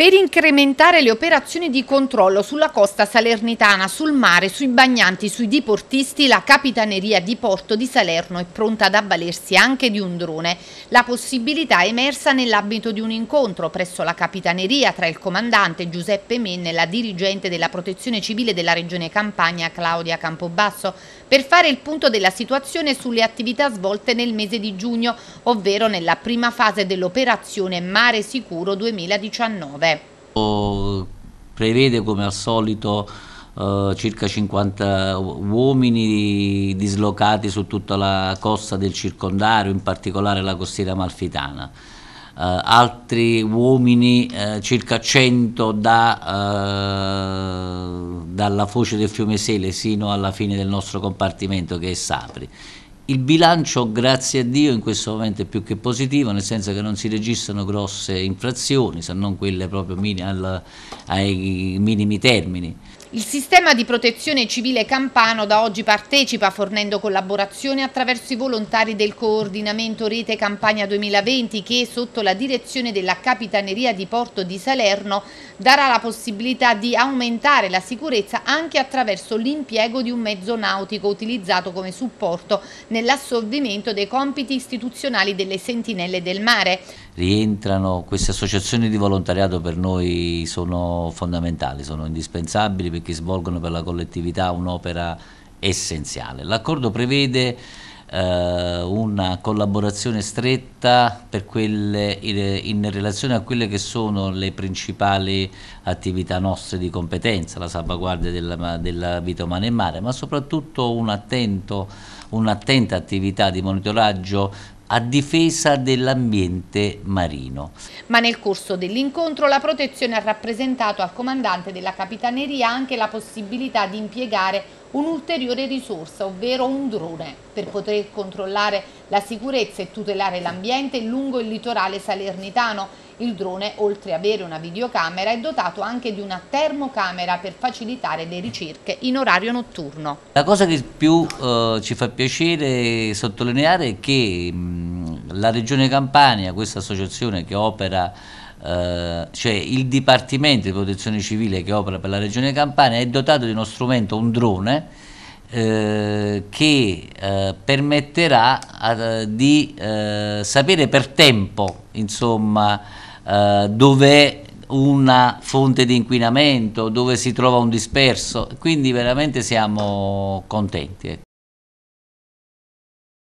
per incrementare le operazioni di controllo sulla costa salernitana, sul mare, sui bagnanti, sui diportisti, la Capitaneria di Porto di Salerno è pronta ad avvalersi anche di un drone. La possibilità è emersa nell'ambito di un incontro presso la Capitaneria tra il comandante Giuseppe Menne e la dirigente della Protezione Civile della Regione Campania Claudia Campobasso per fare il punto della situazione sulle attività svolte nel mese di giugno, ovvero nella prima fase dell'operazione Mare Sicuro 2019 prevede come al solito eh, circa 50 uomini dislocati su tutta la costa del circondario, in particolare la costiera malfitana. Eh, altri uomini, eh, circa 100 da, eh, dalla foce del fiume Sele sino alla fine del nostro compartimento che è Sapri il bilancio, grazie a Dio, in questo momento è più che positivo, nel senso che non si registrano grosse infrazioni, se non quelle proprio ai minimi termini. Il sistema di protezione civile campano da oggi partecipa fornendo collaborazione attraverso i volontari del coordinamento Rete Campania 2020 che sotto la direzione della Capitaneria di Porto di Salerno darà la possibilità di aumentare la sicurezza anche attraverso l'impiego di un mezzo nautico utilizzato come supporto nell'assorbimento dei compiti istituzionali delle sentinelle del mare rientrano, queste associazioni di volontariato per noi sono fondamentali, sono indispensabili perché svolgono per la collettività un'opera essenziale. L'accordo prevede eh, una collaborazione stretta quelle, in relazione a quelle che sono le principali attività nostre di competenza, la salvaguardia della, della vita umana in mare, ma soprattutto un'attenta attività di monitoraggio a difesa dell'ambiente marino. Ma nel corso dell'incontro la protezione ha rappresentato al comandante della Capitaneria anche la possibilità di impiegare un'ulteriore risorsa, ovvero un drone, per poter controllare la sicurezza e tutelare l'ambiente lungo il litorale salernitano il drone, oltre ad avere una videocamera, è dotato anche di una termocamera per facilitare le ricerche in orario notturno. La cosa che più eh, ci fa piacere sottolineare è che mh, mm, la Regione Campania, questa associazione che opera Uh, cioè il Dipartimento di Protezione Civile che opera per la Regione Campania è dotato di uno strumento, un drone, eh, che eh, permetterà a, di eh, sapere per tempo insomma eh, dov'è una fonte di inquinamento, dove si trova un disperso, quindi veramente siamo contenti. Ecco.